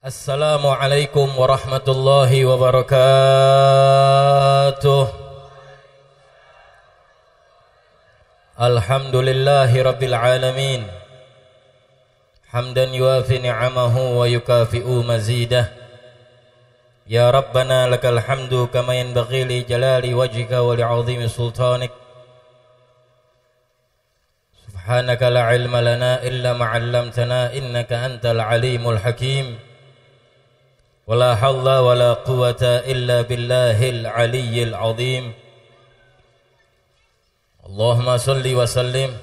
السلام عليكم ورحمة الله وبركاته الحمد لله رب العالمين حمدا يوافي نعمه ويكافئ مزيده يا ربنا لك الحمد كما ينبغي لجلال وجهك ولعظيم سلطانك سبحانك لا علم لنا إلا ما علمتنا إنك أنت العليم الحكيم ولا حول ولا قوة إلا بالله العلي العظيم اللهم صل وسلم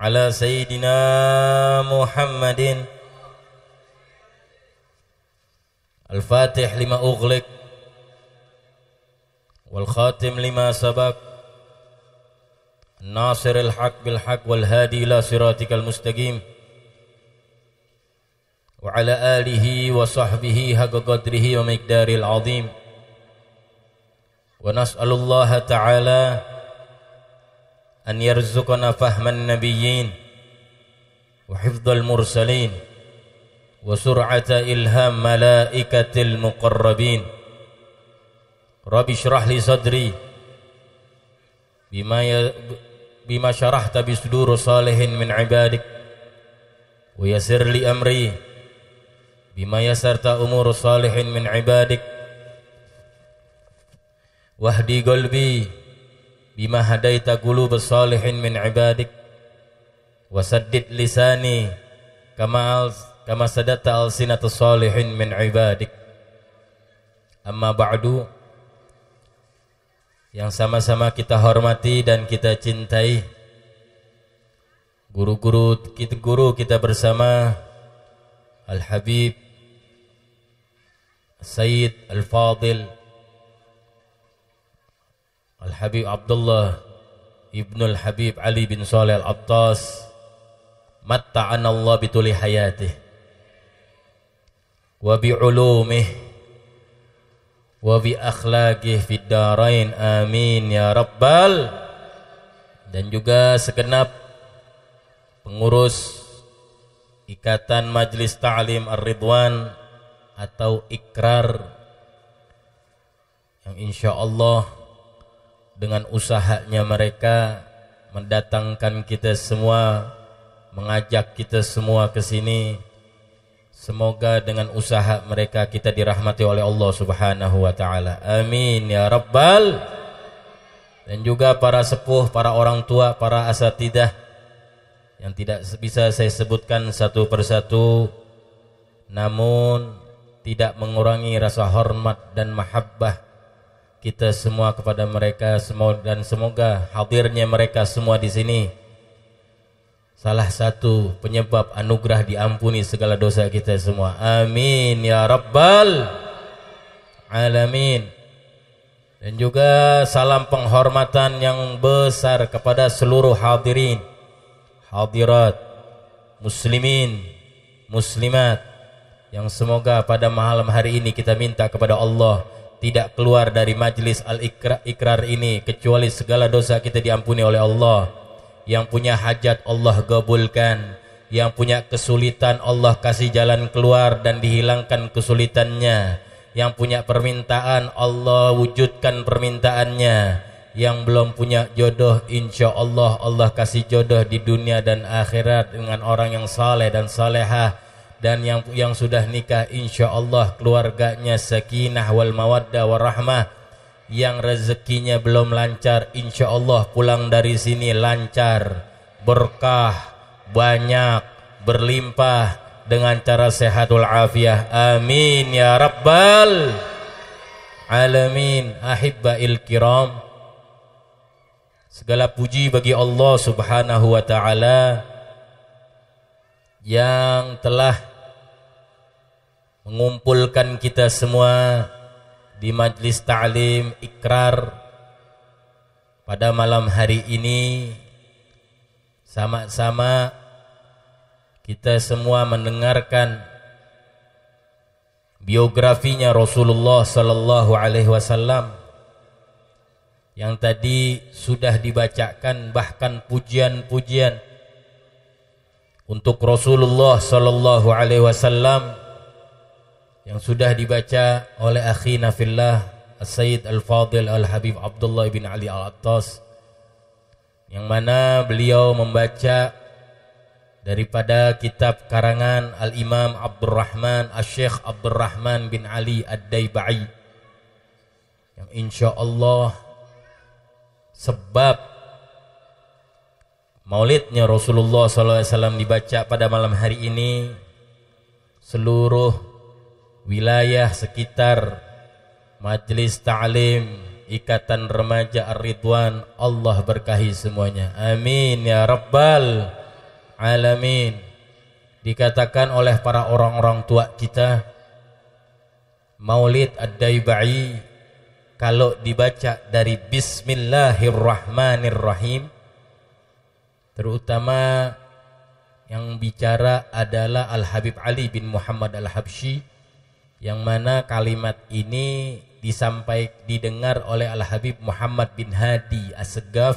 على سيدنا محمد الفاتح لما أغلق والخاتم لما سبق الناصر الحق بالحق والهادي إلى صراطك المستقيم وعلى آله وصحبه حق قدره ومقدار العظيم ونسأل الله تعالى أن يرزقنا فهم النبيين وحفظ المرسلين وسرعة إلهام ملائكة المقربين رب اشرح لي صدري بما ي... بما شرحت بصدور صالح من عبادك ويسر لي أمري بما يسرت أمور صالح من عبادك واهدي قلبي بما هديت قلوب صالح من عبادك وسدد لساني كما كما سددت ألسنة صالح من عبادك أما بعد yang sama-sama kita hormati dan kita cintai guru-guru kita guru kita bersama Al Habib Sayyid Al-Fadil Al-Habib Abdullah Ibn Al-Habib Ali bin Salih Al-Abtas Matta'an Allah bituli hayatih Wa bi'ulumih Wa bi'akhlaqih Fiddarain Amin Ya Rabbal Dan juga segenap Pengurus Ikatan Majlis Ta'lim Ar-Ridwan Al-Ridwan atau ikrar yang insya Allah dengan usahanya mereka mendatangkan kita semua mengajak kita semua ke sini semoga dengan usaha mereka kita dirahmati oleh Allah Subhanahu wa taala amin ya rabbal dan juga para sepuh para orang tua para asatidah yang tidak bisa saya sebutkan satu persatu namun tidak mengurangi rasa hormat dan mahabbah kita semua kepada mereka semua dan semoga hadirnya mereka semua di sini salah satu penyebab anugerah diampuni segala dosa kita semua amin ya rabbal alamin dan juga salam penghormatan yang besar kepada seluruh hadirin hadirat muslimin muslimat yang semoga pada malam hari ini kita minta kepada Allah tidak keluar dari majlis al-ikrar ikrar ini kecuali segala dosa kita diampuni oleh Allah yang punya hajat Allah gabulkan yang punya kesulitan Allah kasih jalan keluar dan dihilangkan kesulitannya yang punya permintaan Allah wujudkan permintaannya yang belum punya jodoh insya Allah Allah kasih jodoh di dunia dan akhirat dengan orang yang saleh dan salehah dan yang yang sudah nikah insya Allah keluarganya sakinah wal mawaddah warahmah yang rezekinya belum lancar insya Allah pulang dari sini lancar berkah banyak berlimpah dengan cara sehatul afiah amin ya rabbal alamin ahibbail kiram segala puji bagi Allah subhanahu wa ta'ala yang telah mengumpulkan kita semua di majlis ta'lim ikrar pada malam hari ini sama-sama kita semua mendengarkan biografinya Rasulullah sallallahu alaihi wasallam yang tadi sudah dibacakan bahkan pujian-pujian untuk Rasulullah sallallahu alaihi wasallam yang sudah dibaca oleh akhina fillah As-Sayyid Al-Fadil Al-Habib Abdullah bin Ali Al-Attas yang mana beliau membaca daripada kitab karangan Al-Imam Abdurrahman Al-Syekh Abdurrahman bin Ali Ad-Daibai yang insya Allah sebab Maulidnya Rasulullah SAW dibaca pada malam hari ini seluruh wilayah sekitar Majelis Ta'lim Ikatan Remaja Ar-Ridwan Allah berkahi semuanya Amin ya Rabbal Alamin Dikatakan oleh para orang-orang tua kita Maulid Ad-Daiba'i Kalau dibaca dari Bismillahirrahmanirrahim terutama yang bicara adalah Al Habib Ali bin Muhammad Al Habsyi yang mana kalimat ini disampaik didengar oleh Al Habib Muhammad bin Hadi assegaf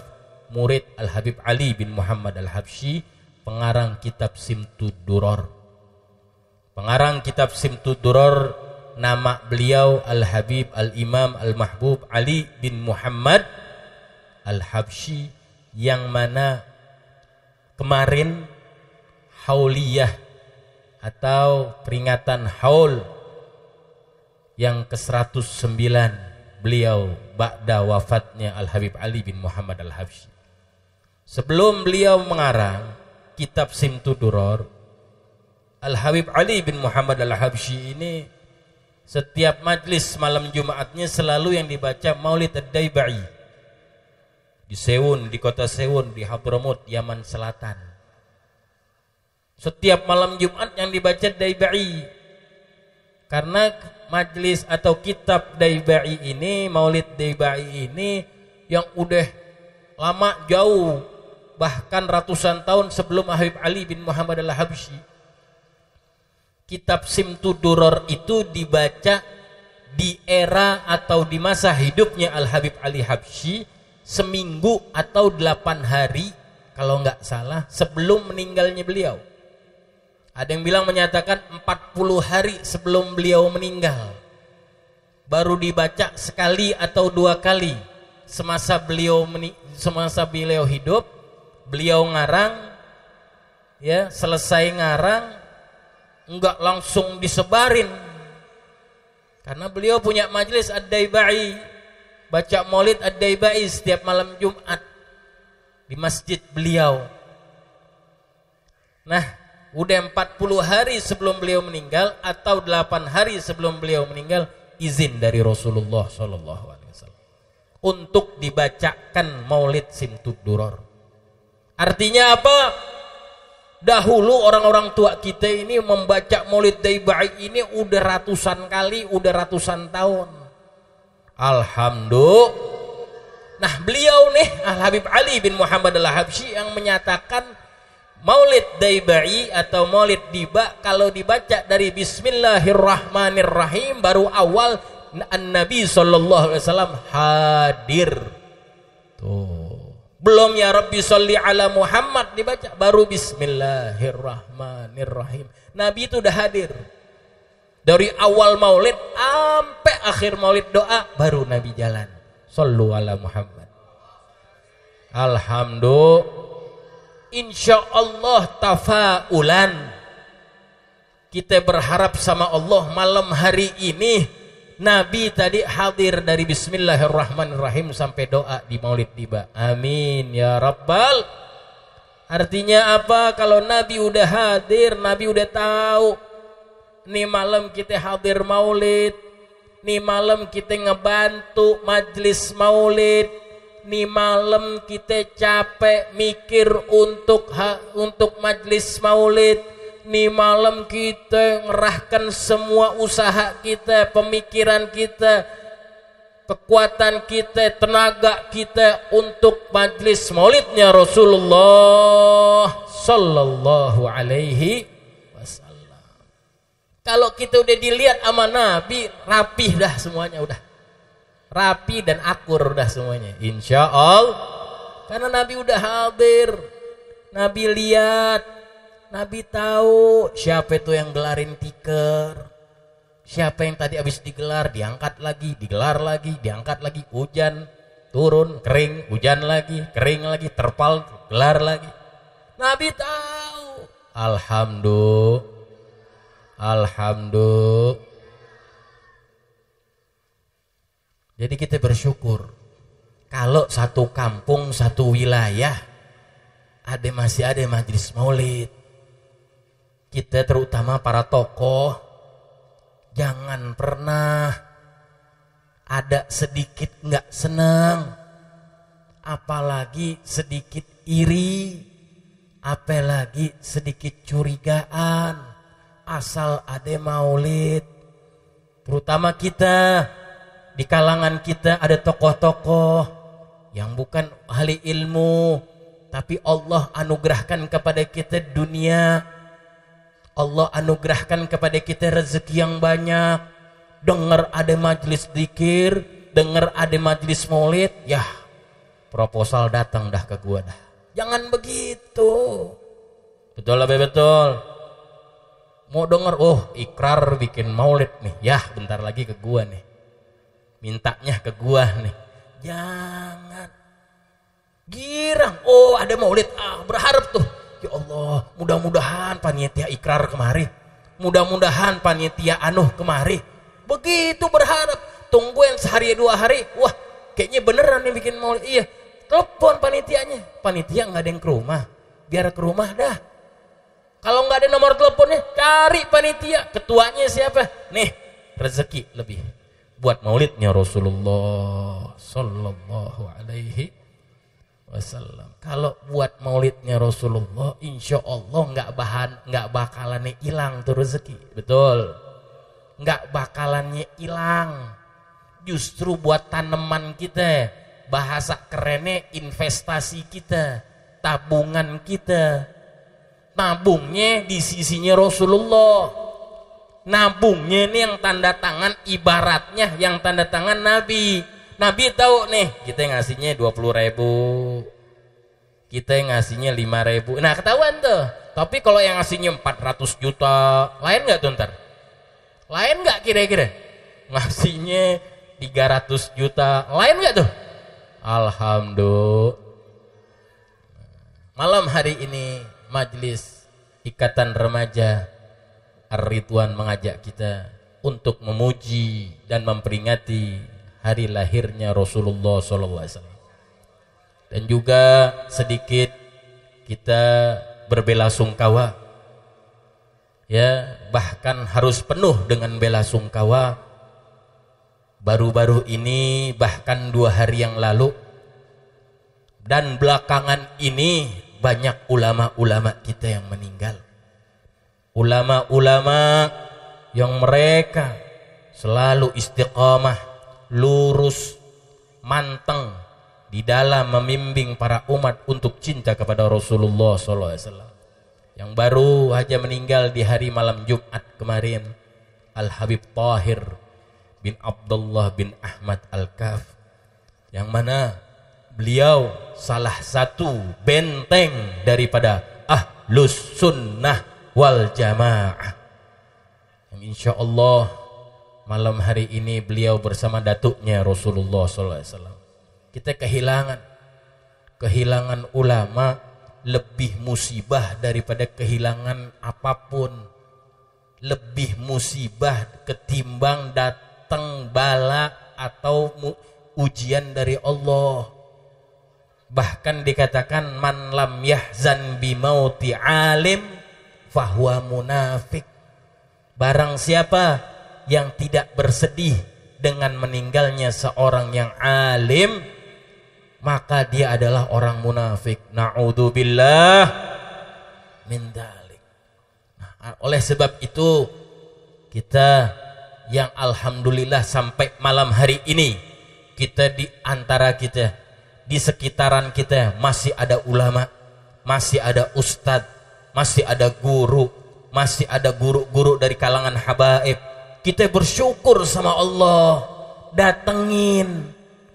murid Al Habib Ali bin Muhammad Al Habsyi pengarang kitab Simtud Duror pengarang kitab Simtud Duror nama beliau Al Habib Al Imam Al Mahbub Ali bin Muhammad Al Habsyi yang mana kemarin hauliyah atau peringatan haul yang ke-109 beliau ba'da wafatnya Al-Habib Ali bin Muhammad Al-Habsyi. Sebelum beliau mengarang kitab Simtu Duror, Al-Habib Ali bin Muhammad Al-Habsyi ini setiap majlis malam Jumatnya selalu yang dibaca Maulid Ad-Daibai di Seun, di kota Seun, di Habramut, Yaman Selatan. Setiap malam Jumat yang dibaca Daibai. Karena majlis atau kitab Daibai ini, Maulid Daibai ini yang udah lama jauh bahkan ratusan tahun sebelum Habib Ali bin Muhammad al-Habsyi. Kitab Simtu Duror itu dibaca di era atau di masa hidupnya Al-Habib Ali Habsyi seminggu atau delapan hari kalau nggak salah sebelum meninggalnya beliau. Ada yang bilang menyatakan 40 hari sebelum beliau meninggal. Baru dibaca sekali atau dua kali semasa beliau semasa beliau hidup, beliau ngarang ya, selesai ngarang nggak langsung disebarin. Karena beliau punya majelis ad-daibai baca Maulid Ad-Daibai setiap malam Jumat di masjid beliau. Nah, udah 40 hari sebelum beliau meninggal atau 8 hari sebelum beliau meninggal izin dari Rasulullah SAW untuk dibacakan Maulid Simtud Duror. Artinya apa? Dahulu orang-orang tua kita ini membaca Maulid Daibai ini udah ratusan kali, udah ratusan tahun Alhamdulillah. Nah beliau nih Al Habib Ali bin Muhammad Al Habsyi yang menyatakan Maulid Daibai atau Maulid Diba kalau dibaca dari Bismillahirrahmanirrahim baru awal Nabi Shallallahu Alaihi Wasallam hadir. Tuh. Belum ya Rabbi Sholli ala Muhammad dibaca baru Bismillahirrahmanirrahim. Nabi itu udah hadir. Dari awal maulid sampai akhir maulid doa baru Nabi jalan. Sallu ala Muhammad. Alhamdulillah. Insya Allah tafaulan. Kita berharap sama Allah malam hari ini Nabi tadi hadir dari Bismillahirrahmanirrahim sampai doa di maulid tiba. Amin ya Rabbal Artinya apa? Kalau Nabi udah hadir, Nabi udah tahu Ni malam kita hadir maulid Ni malam kita ngebantu Majlis maulid Ni malam kita capek mikir untuk ha, untuk Majlis maulid Ni malam kita ngerahkan semua usaha kita pemikiran kita kekuatan kita, tenaga kita untuk majlis maulidnya Rasulullah sallallahu alaihi kalau kita udah dilihat sama Nabi, rapi dah semuanya udah. Rapi dan akur dah semuanya. Insya Allah. Karena Nabi udah hadir. Nabi lihat. Nabi tahu siapa itu yang gelarin tiker. Siapa yang tadi habis digelar, diangkat lagi, digelar lagi, diangkat lagi. Hujan, turun, kering, hujan lagi, kering lagi, terpal, gelar lagi. Nabi tahu. Alhamdulillah. Alhamdulillah. Jadi kita bersyukur kalau satu kampung, satu wilayah ada masih ada majlis maulid. Kita terutama para tokoh jangan pernah ada sedikit nggak senang apalagi sedikit iri apalagi sedikit curigaan asal ada maulid terutama kita di kalangan kita ada tokoh-tokoh yang bukan ahli ilmu tapi Allah anugerahkan kepada kita dunia Allah anugerahkan kepada kita rezeki yang banyak dengar ada majlis dikir dengar ada majlis maulid ya proposal datang dah ke gua dah jangan begitu betul lah betul mau denger oh ikrar bikin maulid nih ya bentar lagi ke gua nih mintanya ke gua nih jangan girang oh ada maulid ah berharap tuh ya Allah mudah-mudahan panitia ikrar kemari mudah-mudahan panitia anuh kemari begitu berharap tungguin sehari dua hari wah kayaknya beneran nih bikin maulid iya telepon panitianya panitia nggak ada yang ke rumah biar ke rumah dah kalau nggak ada nomor teleponnya, cari panitia. Ketuanya siapa? Nih, rezeki lebih. Buat maulidnya Rasulullah Sallallahu Alaihi Wasallam. Kalau buat maulidnya Rasulullah, insya Allah nggak bahan, nggak bakalannya hilang tuh rezeki. Betul. Nggak bakalannya hilang. Justru buat tanaman kita, bahasa kerennya investasi kita, tabungan kita, nabungnya di sisinya Rasulullah nabungnya ini yang tanda tangan ibaratnya yang tanda tangan Nabi Nabi tahu nih kita yang ngasihnya 20 ribu kita yang ngasihnya 5 ribu nah ketahuan tuh tapi kalau yang ngasihnya 400 juta lain gak tuh ntar lain gak kira-kira ngasihnya 300 juta lain gak tuh Alhamdulillah malam hari ini Majlis Ikatan Remaja Ar-Ridwan mengajak kita untuk memuji dan memperingati hari lahirnya Rasulullah SAW. Dan juga sedikit kita berbelasungkawa. Ya, bahkan harus penuh dengan belasungkawa. Baru-baru ini bahkan dua hari yang lalu dan belakangan ini banyak ulama-ulama kita yang meninggal. Ulama-ulama yang mereka selalu istiqamah, lurus, manteng di dalam memimbing para umat untuk cinta kepada Rasulullah SAW. Yang baru saja meninggal di hari malam Jumat kemarin, Al Habib Tahir bin Abdullah bin Ahmad Al Kaf. Yang mana beliau salah satu benteng daripada ahlus sunnah wal jamaah yang insya Allah malam hari ini beliau bersama datuknya Rasulullah SAW kita kehilangan kehilangan ulama lebih musibah daripada kehilangan apapun lebih musibah ketimbang datang bala atau ujian dari Allah bahkan dikatakan man lam yahzan mauti alim fahuwa munafik barang siapa yang tidak bersedih dengan meninggalnya seorang yang alim maka dia adalah orang munafik naudzubillah min dalik nah, oleh sebab itu kita yang alhamdulillah sampai malam hari ini kita di antara kita di sekitaran kita masih ada ulama, masih ada ustad masih ada guru, masih ada guru-guru dari kalangan habaib. Kita bersyukur sama Allah. Datengin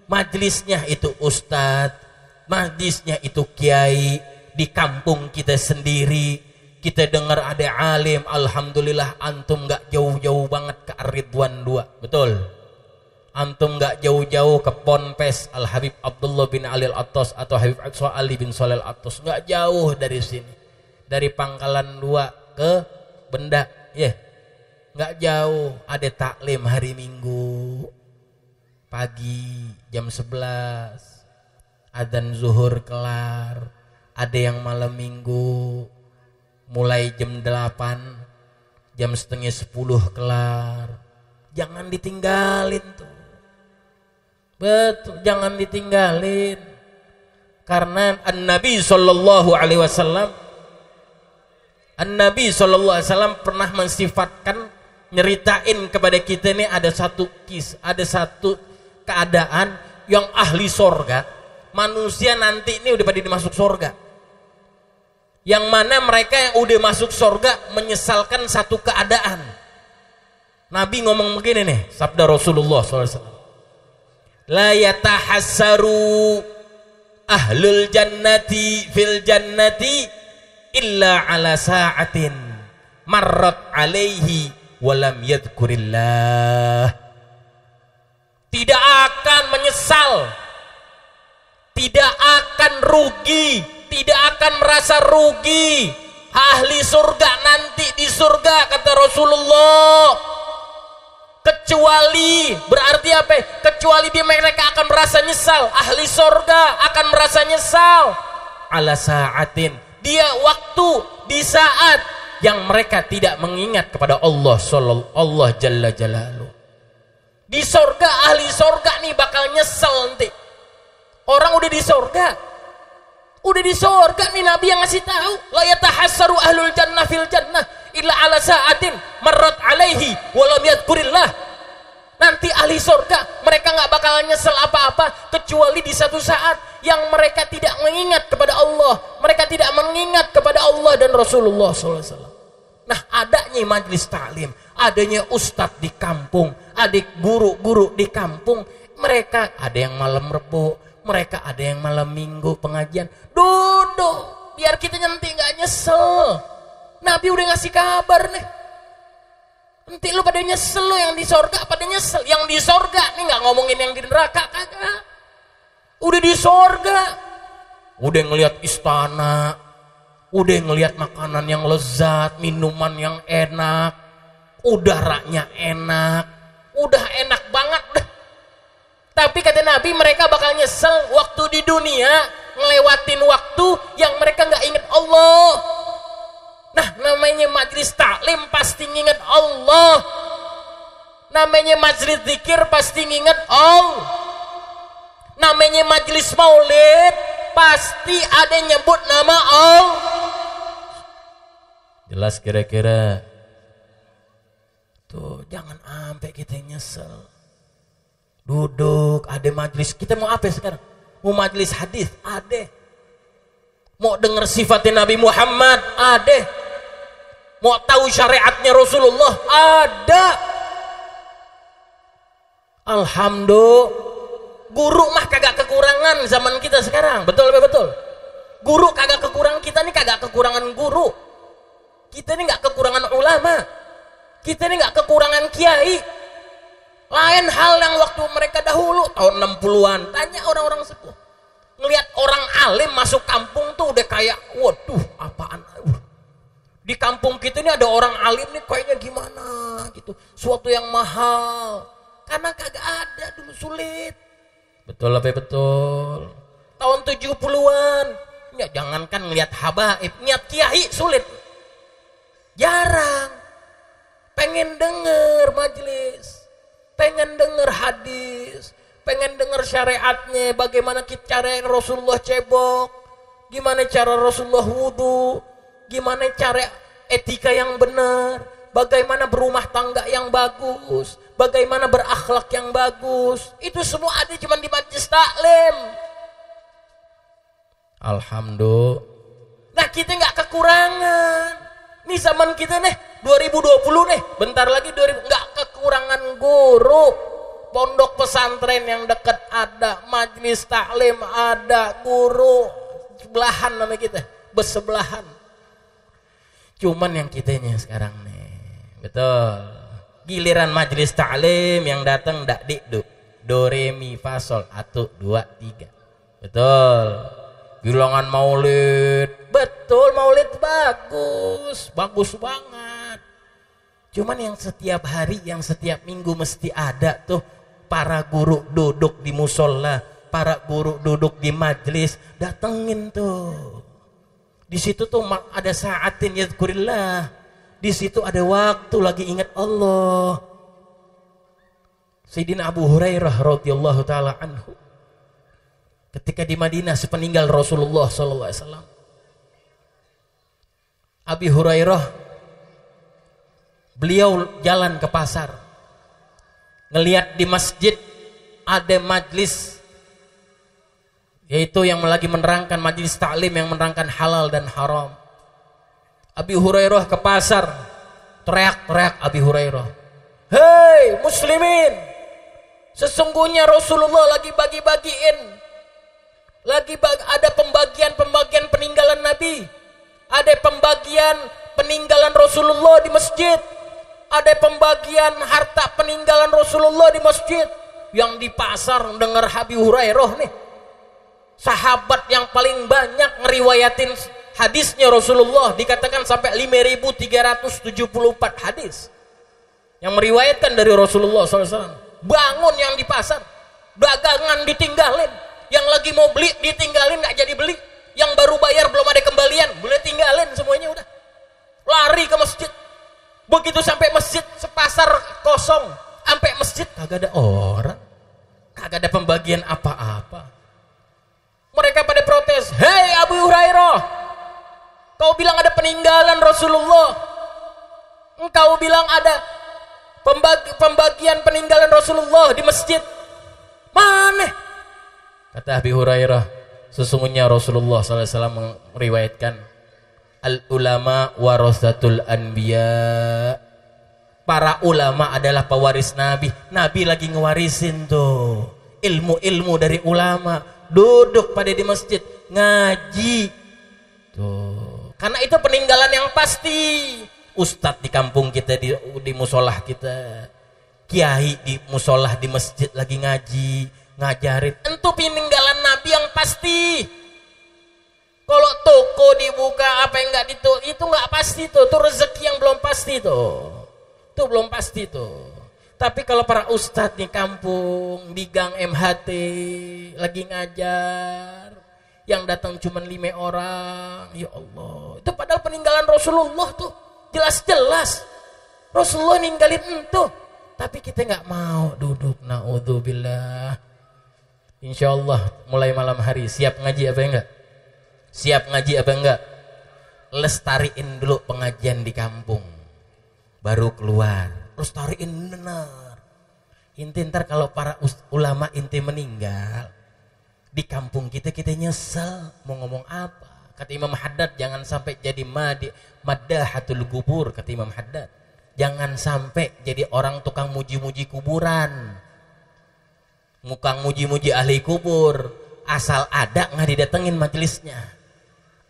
majlisnya itu ustad majlisnya itu kiai di kampung kita sendiri. Kita dengar ada alim, alhamdulillah antum gak jauh-jauh banget ke Aridwan 2, betul? antum nggak jauh-jauh ke Ponpes Al Habib Abdullah bin Alil Atos atau Habib Atsa Ali bin Soleil Atos gak nggak jauh dari sini dari Pangkalan dua ke Benda ya yeah. nggak jauh ada taklim hari Minggu pagi jam 11 adzan zuhur kelar ada yang malam Minggu mulai jam 8 jam setengah 10 kelar jangan ditinggalin tuh Betul, jangan ditinggalin. Karena nabi Shallallahu alaihi wasallam nabi Shallallahu alaihi wasallam pernah mensifatkan nyeritain kepada kita ini ada satu kis, ada satu keadaan yang ahli sorga manusia nanti ini udah pada dimasuk sorga yang mana mereka yang udah masuk sorga menyesalkan satu keadaan Nabi ngomong begini nih sabda Rasulullah SAW la yatahassaru ahlul jannati fil jannati illa ala sa'atin marrat alaihi walam yadkurillah tidak akan menyesal tidak akan rugi tidak akan merasa rugi ahli surga nanti di surga kata Rasulullah kecuali berarti apa kecuali dia mereka akan merasa nyesal ahli sorga akan merasa nyesal ala saatin dia waktu di saat yang mereka tidak mengingat kepada Allah sallallahu Allah jalla jalalu di sorga ahli sorga nih bakal nyesel nanti orang udah di sorga udah di sorga nih Nabi yang ngasih tahu la yatahassaru ahlul jannah fil jannah illa ala saatin marrat alaihi walam yadkurillah Nanti ahli surga mereka nggak bakal nyesel apa-apa kecuali di satu saat yang mereka tidak mengingat kepada Allah, mereka tidak mengingat kepada Allah dan Rasulullah SAW. Nah adanya majlis taklim, adanya ustadz di kampung, adik guru-guru di kampung, mereka ada yang malam rebu, mereka ada yang malam minggu pengajian, duduk biar kita nanti nggak nyesel. Nabi udah ngasih kabar nih, Nanti lu pada nyesel lu yang di sorga pada nyesel. Yang di sorga nih nggak ngomongin yang di neraka kagak. Udah di sorga, udah ngelihat istana, udah ngelihat makanan yang lezat, minuman yang enak, udaranya enak, udah enak banget deh. Tapi kata Nabi mereka bakal nyesel waktu di dunia ngelewatin waktu yang mereka nggak inget Allah. Nah namanya majlis taklim pasti nginget Allah. Namanya majlis zikir pasti nginget Allah. Namanya majlis maulid pasti ada yang nyebut nama Allah. Jelas kira-kira. Tuh jangan sampai kita nyesel. Duduk ada majlis. Kita mau apa sekarang? Mau majlis hadis? Ada. Mau dengar sifatnya Nabi Muhammad? Ada Mau tahu syariatnya Rasulullah? Ada. Alhamdulillah. Guru mah kagak kekurangan zaman kita sekarang. Betul apa betul? Guru kagak kekurangan kita nih kagak kekurangan guru. Kita ini nggak kekurangan ulama. Kita ini nggak kekurangan kiai. Lain hal yang waktu mereka dahulu tahun 60-an. Tanya orang-orang sepuh. Ngeliat orang alim masuk kampung tuh udah kayak waduh apaan. Uh, di kampung kita ini ada orang alim nih kayaknya gimana gitu. Suatu yang mahal. Karena kagak ada dulu sulit. Betul apa ya, betul? Tahun 70-an. Ya jangankan ngeliat habaib, niat kiai sulit. Jarang. Pengen denger majelis. Pengen denger hadis pengen denger syariatnya, bagaimana kita cara Rasulullah cebok, gimana cara Rasulullah wudhu, gimana cara etika yang benar, bagaimana berumah tangga yang bagus, bagaimana berakhlak yang bagus. Itu semua ada cuma di majlis taklim. Alhamdulillah. Nah kita nggak kekurangan. Nih zaman kita nih 2020 nih, bentar lagi 2000 nggak kekurangan guru. Pondok pesantren yang dekat ada, majelis taklim ada, guru sebelahan namanya kita, bersebelahan. Cuman yang kitanya sekarang nih. Betul. Giliran majelis taklim yang datang ndak dik Do re mi fa sol atau dua tiga. Betul. Gilongan maulid. Betul maulid bagus. Bagus banget. Cuman yang setiap hari, yang setiap minggu mesti ada tuh para guru duduk di musola, para guru duduk di majelis, datengin tuh di situ tuh ada saatin yadkurillah. Di situ ada waktu lagi ingat Allah. Sayyidina Abu Hurairah radhiyallahu taala anhu ketika di Madinah sepeninggal Rasulullah sallallahu alaihi wasallam. Abi Hurairah beliau jalan ke pasar ngelihat di masjid ada majlis yaitu yang lagi menerangkan majlis taklim yang menerangkan halal dan haram. Abi Hurairah ke pasar, teriak-teriak Abi Hurairah. Hei muslimin, sesungguhnya Rasulullah lagi bagi-bagiin. Lagi ada pembagian-pembagian peninggalan Nabi. Ada pembagian peninggalan Rasulullah di masjid. Ada pembagian harta peninggalan Rasulullah di masjid. Yang di pasar dengar Habib Hurairah nih sahabat yang paling banyak ngeriwayatin hadisnya Rasulullah dikatakan sampai 5374 hadis yang meriwayatkan dari Rasulullah SAW bangun yang di pasar dagangan ditinggalin yang lagi mau beli ditinggalin gak jadi beli yang baru bayar belum ada kembalian boleh tinggalin semuanya udah lari ke masjid begitu sampai masjid sepasar kosong sampai masjid kagak ada orang kagak ada pembagian apa-apa mereka pada protes, "Hei Abu Hurairah, kau bilang ada peninggalan Rasulullah. Engkau bilang ada pembagi, pembagian peninggalan Rasulullah di masjid. Mana?" Kata Abu Hurairah, sesungguhnya Rasulullah SAW meriwayatkan, "Al ulama warasatul anbiya." Para ulama adalah pewaris Nabi. Nabi lagi ngewarisin tuh ilmu-ilmu dari ulama duduk pada di masjid ngaji tuh karena itu peninggalan yang pasti ustadz di kampung kita di di musolah kita kiai di musolah di masjid lagi ngaji ngajarin itu peninggalan nabi yang pasti kalau toko dibuka apa yang nggak itu itu nggak pasti tuh itu rezeki yang belum pasti tuh itu belum pasti tuh tapi kalau para ustadz di kampung, di gang MHT, lagi ngajar, yang datang cuma lima orang, ya Allah. Itu padahal peninggalan Rasulullah tuh, jelas-jelas. Rasulullah ninggalin itu. Tapi kita nggak mau duduk, na'udzubillah. Insya Allah mulai malam hari, siap ngaji apa enggak? Siap ngaji apa enggak? Lestariin dulu pengajian di kampung. Baru keluar lestariin benar. Inti ntar kalau para ulama inti meninggal, di kampung kita kita nyesel mau ngomong apa. Kata Imam Haddad jangan sampai jadi madi, madahatul kubur kata Imam Haddad. Jangan sampai jadi orang tukang muji-muji kuburan. Mukang muji-muji ahli kubur. Asal ada nggak didatengin majelisnya.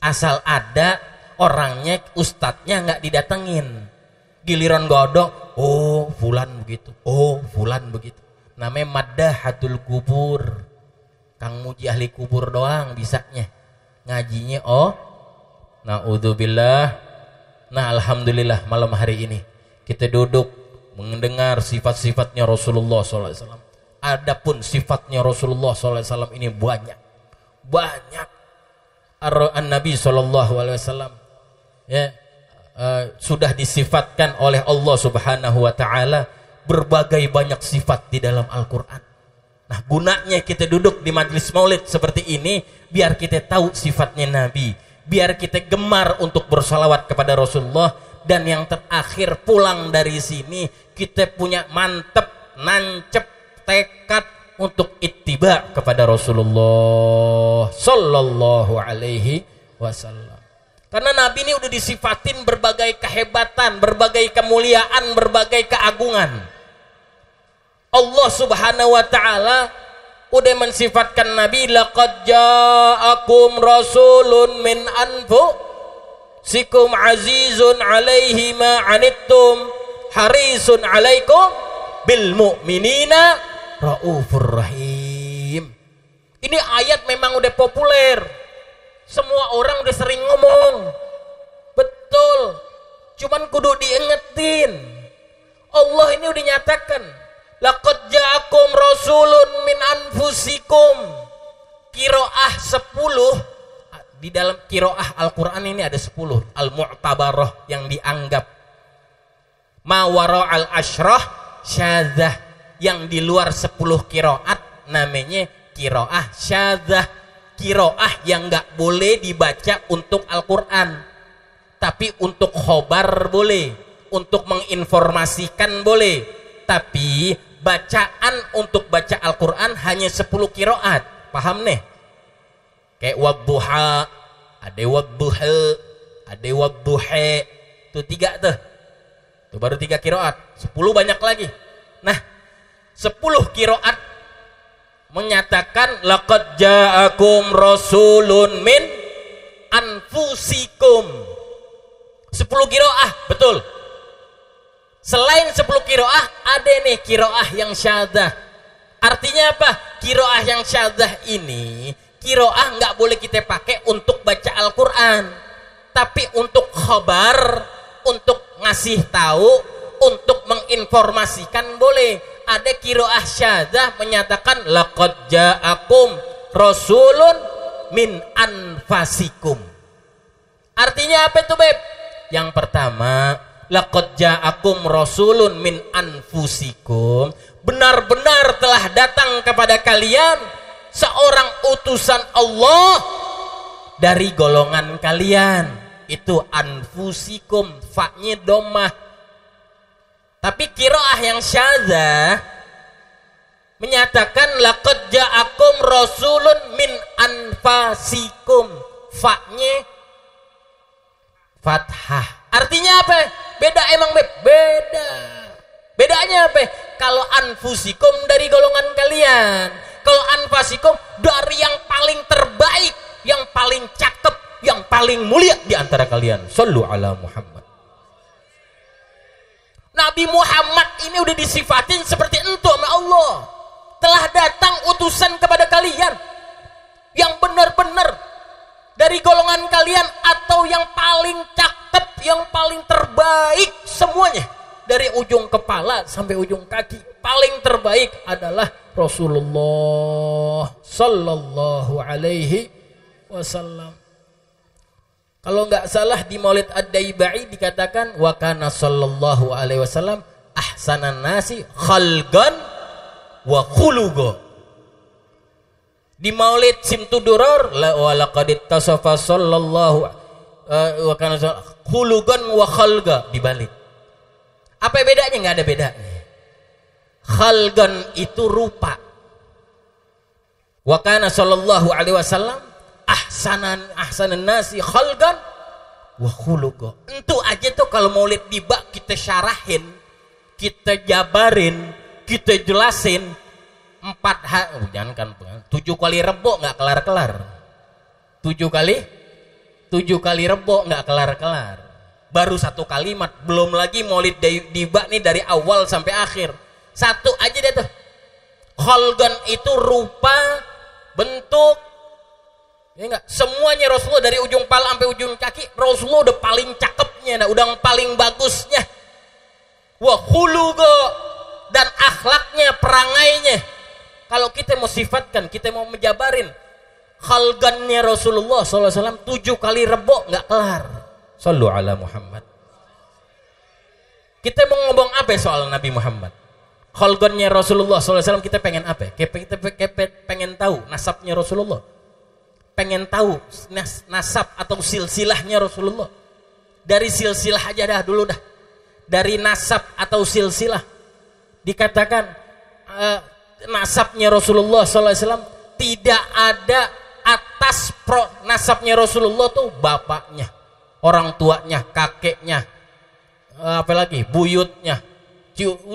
Asal ada orangnya, ustadznya nggak didatengin giliran godok oh fulan begitu oh fulan begitu namanya maddahatul kubur kang muji ahli kubur doang bisanya ngajinya oh naudzubillah nah alhamdulillah malam hari ini kita duduk mendengar sifat-sifatnya Rasulullah SAW adapun sifatnya Rasulullah SAW ini banyak banyak Ar-Nabi SAW ya Eh, sudah disifatkan oleh Allah Subhanahu wa taala berbagai banyak sifat di dalam Al-Qur'an. Nah, gunanya kita duduk di majelis Maulid seperti ini biar kita tahu sifatnya Nabi, biar kita gemar untuk bersalawat kepada Rasulullah dan yang terakhir pulang dari sini kita punya mantep, nancep, tekad untuk ittiba kepada Rasulullah sallallahu alaihi wasallam. Karena Nabi ini udah disifatin berbagai kehebatan, berbagai kemuliaan, berbagai keagungan. Allah Subhanahu wa taala udah mensifatkan Nabi laqad ja'akum rasulun min anfu sikum azizun alaihi ma anittum harisun alaikum bil mu'minina raufur rahim. Ini ayat memang udah populer semua orang udah sering ngomong. Betul. Cuman kudu diingetin. Allah ini udah nyatakan. Laqad ja'akum rasulun min anfusikum. Kiroah 10 di dalam kiroah Al-Quran ini ada 10 al mutabarah yang dianggap Mawaro al-Ashroh Syadah yang di luar 10 kiroat namanya kiroah syadah kiroah yang nggak boleh dibaca untuk Al-Quran tapi untuk khobar boleh untuk menginformasikan boleh tapi bacaan untuk baca Al-Quran hanya 10 kiroat paham nih kayak wabuha ada wabduha ada wabuhe itu tiga tuh itu baru tiga kiroat 10 banyak lagi nah 10 kiroat menyatakan laqad ja'akum rasulun min anfusikum 10 kiroah betul selain 10 kiroah ada nih kiroah yang syadah artinya apa kiroah yang syadah ini kiroah nggak boleh kita pakai untuk baca Al-Quran tapi untuk khobar untuk ngasih tahu untuk menginformasikan boleh ada kiroah syadah menyatakan laqad ja'akum rasulun min anfasikum artinya apa itu Beb? yang pertama laqad ja'akum rasulun min anfusikum benar-benar telah datang kepada kalian seorang utusan Allah dari golongan kalian itu anfusikum faknya domah tapi kiroah yang syaza menyatakan laqad ja'akum rasulun min anfasikum faknya fathah. Artinya apa? Beda emang Beb. Beda. Bedanya apa? Kalau anfusikum dari golongan kalian. Kalau anfasikum dari yang paling terbaik, yang paling cakep, yang paling mulia diantara kalian. Sallu ala Muhammad. Nabi Muhammad ini udah disifatin seperti itu sama Allah. Telah datang utusan kepada kalian yang benar-benar dari golongan kalian atau yang paling cakep, yang paling terbaik semuanya dari ujung kepala sampai ujung kaki paling terbaik adalah Rasulullah sallallahu alaihi wasallam. Kalau nggak salah di Maulid Ad-Daibai dikatakan wa kana sallallahu alaihi wasallam ahsanan nasi khalgan wa khulugo. Di Maulid Simtuduror la wa laqad ittasafa sallallahu eh, wa kana khulugan wa khalga dibalik. Apa bedanya? Nggak ada bedanya. Khalgan itu rupa. Wa kana sallallahu alaihi wasallam ahsanan ahsanan nasi wah wa khuluqa. Itu aja tuh kalau mau di bak kita syarahin, kita jabarin, kita jelasin empat hal, oh, jangan kan tujuh kali rebo nggak kelar kelar, tujuh kali tujuh kali rebo nggak kelar kelar, baru satu kalimat, belum lagi maulid bak nih dari awal sampai akhir, satu aja deh tuh. Holgon itu rupa Rasulullah dari ujung pala sampai ujung kaki Rasulullah udah paling cakepnya nah, udah paling bagusnya wah hulugo dan akhlaknya perangainya kalau kita mau sifatkan kita mau menjabarin khalgannya Rasulullah SAW tujuh kali rebok nggak kelar Sallu ala Muhammad kita mau ngomong apa soal Nabi Muhammad khalgannya Rasulullah SAW kita pengen apa kita pengen tahu nasabnya Rasulullah pengen tahu nas nasab atau silsilahnya Rasulullah. Dari silsilah aja dah dulu dah. Dari nasab atau silsilah dikatakan uh, nasabnya Rasulullah SAW tidak ada atas pro nasabnya Rasulullah tuh bapaknya, orang tuanya, kakeknya, uh, eh, apa lagi, buyutnya,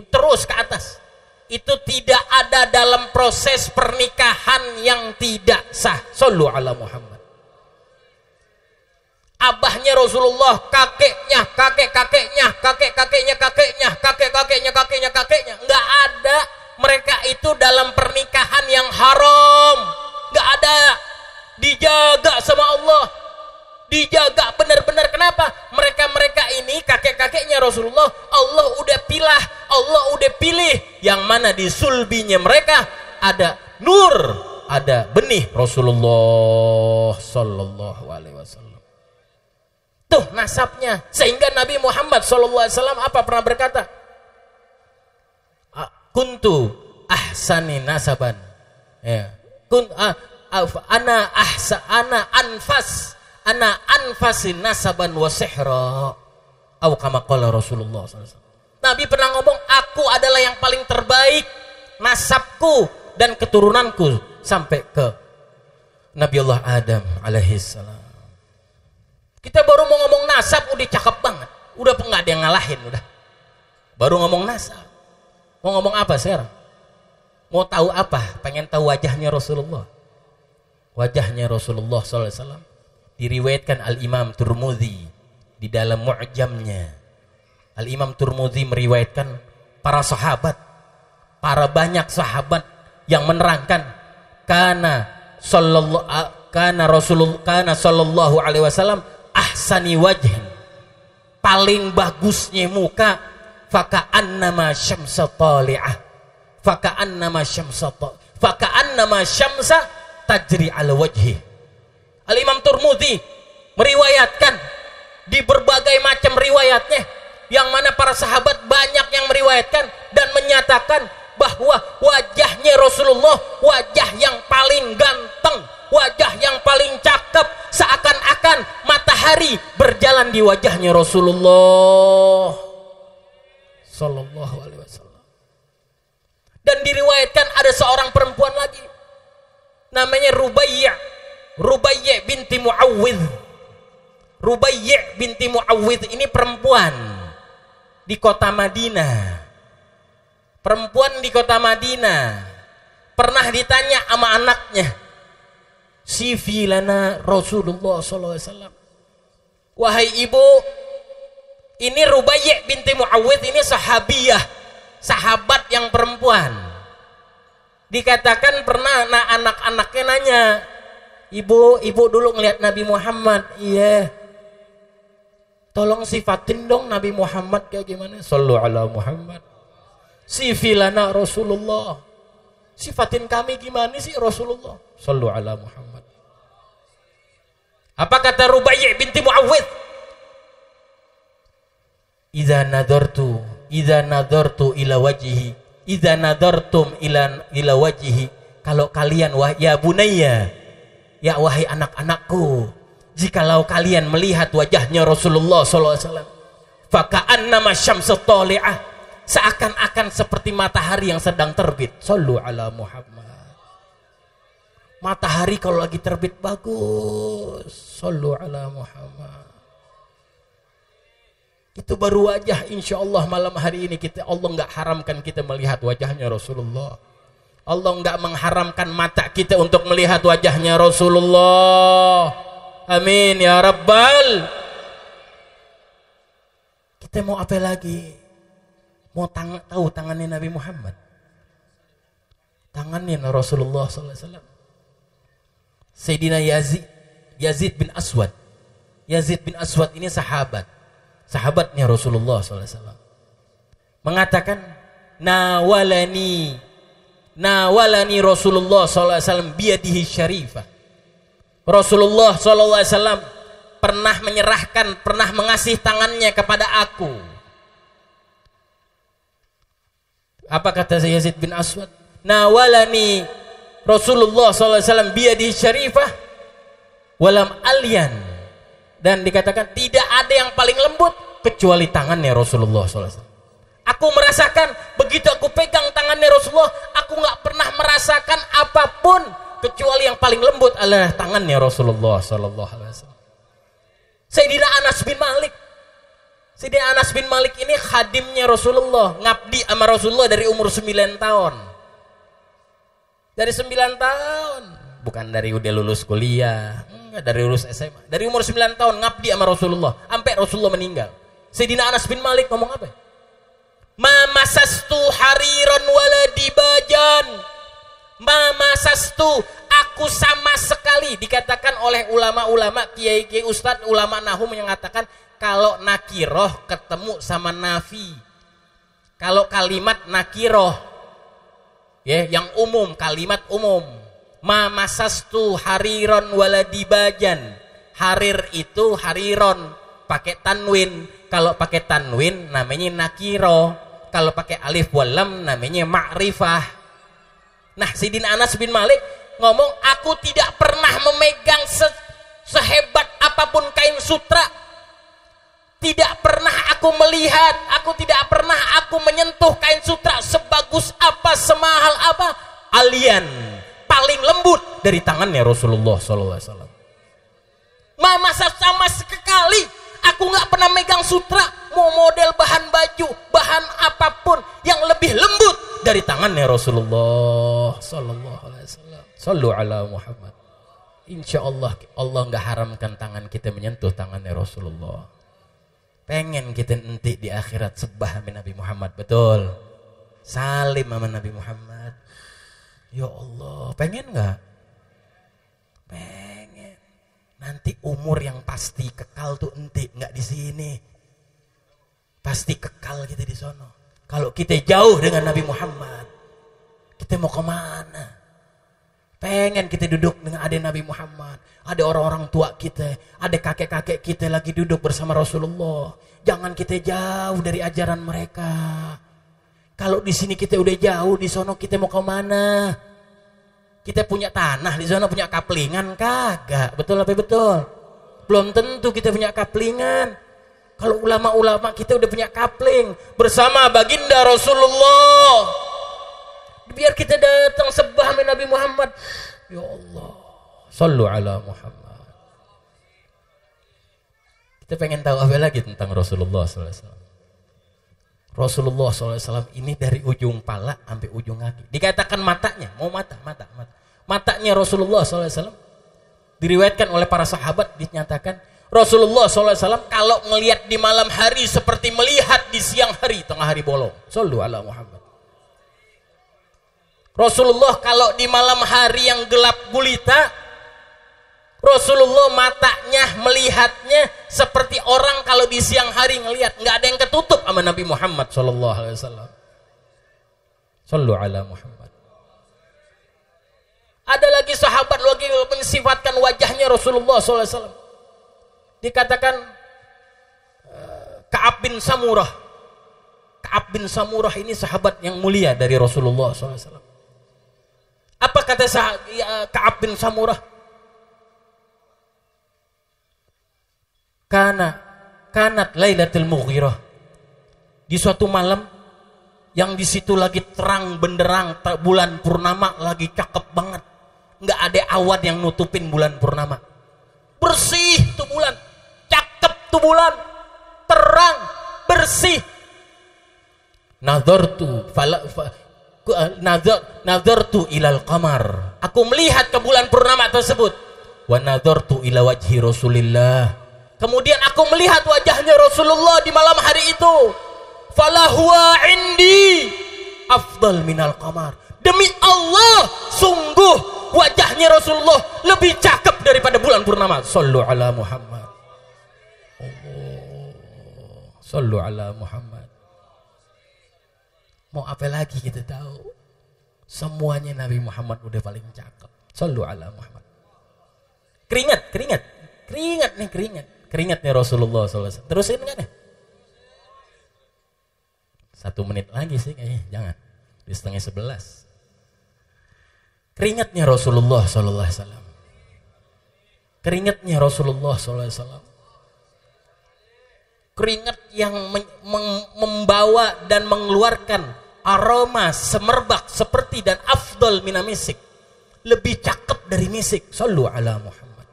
terus ke atas itu tidak ada dalam proses pernikahan yang tidak sah. Sallu ala Muhammad. Abahnya Rasulullah, kakeknya, kakek-kakeknya, kakek-kakeknya, kakeknya, kakek-kakeknya, kakeknya, kakeknya. nggak ada mereka itu dalam pernikahan yang haram. nggak ada. Dijaga sama Allah dijaga benar-benar kenapa mereka-mereka ini kakek-kakeknya Rasulullah Allah udah pilah Allah udah pilih yang mana di sulbinya mereka ada nur ada benih Rasulullah Sallallahu Alaihi Wasallam tuh nasabnya sehingga Nabi Muhammad Sallallahu Alaihi Wasallam apa pernah berkata ah, kuntu ahsani nasaban ya kun ah, ana ahsa ana anfas ana anfasin nasaban wa sihra au kama qala Rasulullah SAW. Nabi pernah ngomong aku adalah yang paling terbaik nasabku dan keturunanku sampai ke Nabi Allah Adam alaihissalam. Kita baru mau ngomong nasab udah cakep banget. Udah nggak ada yang ngalahin udah. Baru ngomong nasab. Mau ngomong apa sekarang? Mau tahu apa? Pengen tahu wajahnya Rasulullah. Wajahnya Rasulullah SAW diriwayatkan Al-Imam Turmudi di dalam mu'jamnya. Al-Imam Turmudi meriwayatkan para sahabat, para banyak sahabat yang menerangkan karena sallallahu karena Rasulullah karena sallallahu alaihi wasallam ahsani wajhan paling bagusnya muka fakaan nama syamsa tali'ah fakaan nama syamsa fakaan nama syamsa tajri al wajhi Al-Imam Turmudi meriwayatkan di berbagai macam riwayatnya yang mana para sahabat banyak yang meriwayatkan dan menyatakan bahwa wajahnya Rasulullah wajah yang paling ganteng wajah yang paling cakep seakan-akan matahari berjalan di wajahnya Rasulullah Sallallahu alaihi wasallam dan diriwayatkan ada seorang perempuan lagi namanya Rubaiyah Rubaiye binti Muawwid. Rubaiye binti Muawwid ini perempuan di kota Madinah perempuan di kota Madinah pernah ditanya sama anaknya si Rasulullah SAW wahai ibu ini Rubaiyah binti Muawwid ini sahabiyah sahabat yang perempuan dikatakan pernah anak-anaknya nanya ibu ibu dulu ngelihat Nabi Muhammad iya yeah. tolong sifatin dong Nabi Muhammad kayak gimana Sallu ala Muhammad sifilana Rasulullah sifatin kami gimana sih Rasulullah Sallu ala Muhammad apa kata Rubaiyah binti Muawid Iza nadartu Iza nadartu ila wajihi idza nadartum ila ila wajihi kalau kalian wah ya bunayya Ya wahai anak-anakku, jikalau kalian melihat wajahnya Rasulullah SAW, fakaan nama syamsul seakan-akan seperti matahari yang sedang terbit. Sallu ala Muhammad. Matahari kalau lagi terbit bagus. Sallu ala Muhammad. Itu baru wajah insya Allah malam hari ini kita Allah nggak haramkan kita melihat wajahnya Rasulullah. Allah nggak mengharamkan mata kita untuk melihat wajahnya Rasulullah amin ya Rabbal kita mau apa lagi mau tang tahu tangannya Nabi Muhammad tangannya Rasulullah SAW Sayyidina Yazid Yazid bin Aswad Yazid bin Aswad ini sahabat sahabatnya Rasulullah SAW mengatakan nawalani nawalani Rasulullah SAW biadihi syarifah. Rasulullah SAW pernah menyerahkan, pernah mengasih tangannya kepada aku. Apa kata Yazid bin Aswad? Nawalani Rasulullah SAW biadihi syarifah walam alian dan dikatakan tidak ada yang paling lembut kecuali tangannya Rasulullah SAW. Aku merasakan begitu aku pegang tangannya Rasulullah, aku nggak pernah merasakan apapun kecuali yang paling lembut adalah tangannya Rasulullah Sallallahu Alaihi Wasallam. Sayyidina Anas bin Malik. Sayyidina Anas bin Malik ini khadimnya Rasulullah, ngabdi sama Rasulullah dari umur 9 tahun. Dari 9 tahun, bukan dari udah lulus kuliah, enggak dari lulus SMA. Dari umur 9 tahun ngabdi sama Rasulullah, sampai Rasulullah meninggal. Sayyidina Anas bin Malik ngomong apa? mamasastu hariron wala di bajan. Mama mamasastu aku sama sekali dikatakan oleh ulama-ulama kiai kiai ustadz ulama nahu mengatakan kalau nakiroh ketemu sama nafi kalau kalimat nakiroh ya yang umum kalimat umum mamasastu hariron wala di bajan. harir itu hariron pakai tanwin kalau pakai tanwin namanya nakiroh kalau pakai alif walam namanya ma'rifah nah Sidin Anas bin Malik ngomong aku tidak pernah memegang se sehebat apapun kain sutra tidak pernah aku melihat aku tidak pernah aku menyentuh kain sutra sebagus apa semahal apa alien paling lembut dari tangannya Rasulullah SAW mama sama sekali aku nggak pernah megang sutra mau model bahan baju bahan apapun yang lebih lembut dari tangannya Rasulullah Sallallahu Alaihi Wasallam Sallu ala Muhammad Insya Allah Allah nggak haramkan tangan kita menyentuh tangannya Rasulullah pengen kita nanti di akhirat sebah Nabi Muhammad betul salim sama Nabi Muhammad ya Allah pengen nggak pengen Nanti umur yang pasti kekal tuh enti, nggak di sini. Pasti kekal kita di sono. Kalau kita jauh dengan Nabi Muhammad, kita mau kemana? Pengen kita duduk dengan ada Nabi Muhammad, ada orang-orang tua kita, ada kakek-kakek kita lagi duduk bersama Rasulullah. Jangan kita jauh dari ajaran mereka. Kalau di sini kita udah jauh, di sono kita mau kemana? mana? kita punya tanah di sana punya kaplingan kagak betul apa betul belum tentu kita punya kaplingan kalau ulama-ulama kita udah punya kapling bersama baginda Rasulullah biar kita datang sebah sama Nabi Muhammad ya Allah sallu ala Muhammad kita pengen tahu apa lagi tentang Rasulullah SAW Rasulullah SAW ini dari ujung pala sampai ujung kaki. Dikatakan matanya, mau mata, mata, mata matanya Rasulullah SAW diriwayatkan oleh para sahabat dinyatakan Rasulullah SAW kalau melihat di malam hari seperti melihat di siang hari tengah hari bolong Sallu ala Muhammad Rasulullah kalau di malam hari yang gelap gulita Rasulullah matanya melihatnya seperti orang kalau di siang hari ngelihat nggak ada yang ketutup sama Nabi Muhammad Sallallahu Alaihi Wasallam Sallu ala Muhammad ada lagi sahabat lagi mensifatkan wajahnya Rasulullah SAW. Dikatakan eh, Kaab bin Samurah. Kaab bin Samurah ini sahabat yang mulia dari Rasulullah SAW. Apa kata ya, Kaab bin Samurah? Karena kanat Lailatul Mughirah. Di suatu malam yang di situ lagi terang benderang bulan purnama lagi cakep banget nggak ada awan yang nutupin bulan purnama bersih tuh bulan cakep tuh bulan terang bersih nazartu fala nazar eh, nazar nazartu ilal qamar aku melihat ke bulan purnama tersebut wa nazartu ila wajhi rasulillah kemudian aku melihat wajahnya Rasulullah di malam hari itu falahuwa indi afdal minal qamar demi Allah sungguh wajahnya Rasulullah lebih cakep daripada bulan purnama sallu ala Muhammad Oh, sallu ala Muhammad mau apa lagi kita tahu semuanya Nabi Muhammad udah paling cakep sallu ala Muhammad keringat keringat keringat nih keringat keringatnya Rasulullah SAW terusin enggak nih satu menit lagi sih kayaknya jangan di setengah sebelas Keringatnya Rasulullah Sallallahu Alaihi Wasallam. Keringatnya Rasulullah Sallallahu Alaihi Wasallam. Keringat yang membawa dan mengeluarkan aroma semerbak seperti dan afdol mina misik. Lebih cakep dari misik. Sallu ala Muhammad.